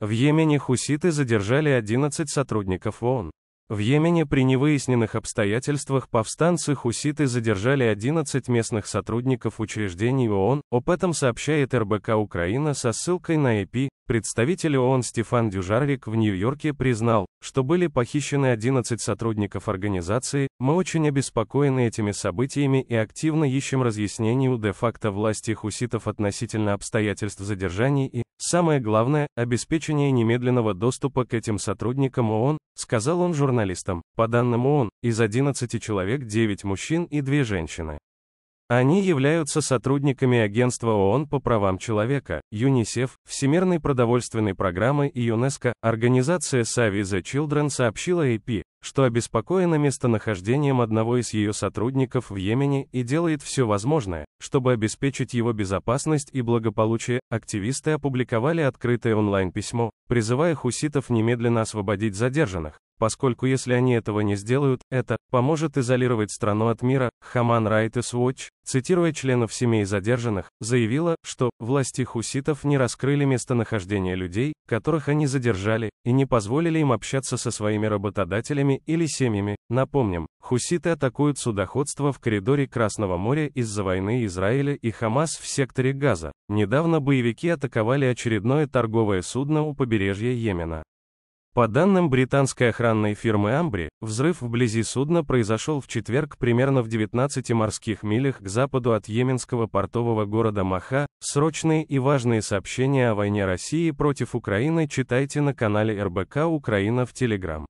В Йемене хуситы задержали 11 сотрудников ООН. В Йемене при невыясненных обстоятельствах повстанцы хуситы задержали 11 местных сотрудников учреждений ООН, об этом сообщает РБК Украина со ссылкой на ЭПИ. Представитель ООН Стефан Дюжарик в Нью-Йорке признал, что были похищены 11 сотрудников организации, мы очень обеспокоены этими событиями и активно ищем разъяснений у де-факто власти хуситов относительно обстоятельств задержаний и Самое главное – обеспечение немедленного доступа к этим сотрудникам ООН, сказал он журналистам. По данным ООН, из 11 человек 9 мужчин и 2 женщины. Они являются сотрудниками Агентства ООН по правам человека, ЮНИСЕФ, Всемирной продовольственной программы и ЮНЕСКО. Организация Save the Children сообщила AP, что обеспокоена местонахождением одного из ее сотрудников в Йемене и делает все возможное, чтобы обеспечить его безопасность и благополучие, активисты опубликовали открытое онлайн-письмо, призывая хуситов немедленно освободить задержанных, поскольку если они этого не сделают, это поможет изолировать страну от мира. Хаман Rights Watch, цитируя членов семей задержанных, заявила, что власти хуситов не раскрыли местонахождение людей, которых они задержали, и не позволили им общаться со своими работодателями или семьями. Напомним, хуситы атакуют судоходство в коридоре Красного моря из-за войны Израиля и Хамас в секторе Газа. Недавно боевики атаковали очередное торговое судно у побережья Йемена. По данным британской охранной фирмы Амбри, взрыв вблизи судна произошел в четверг примерно в 19 морских милях к западу от йеменского портового города Маха. Срочные и важные сообщения о войне России против Украины читайте на канале РБК Украина в Телеграм.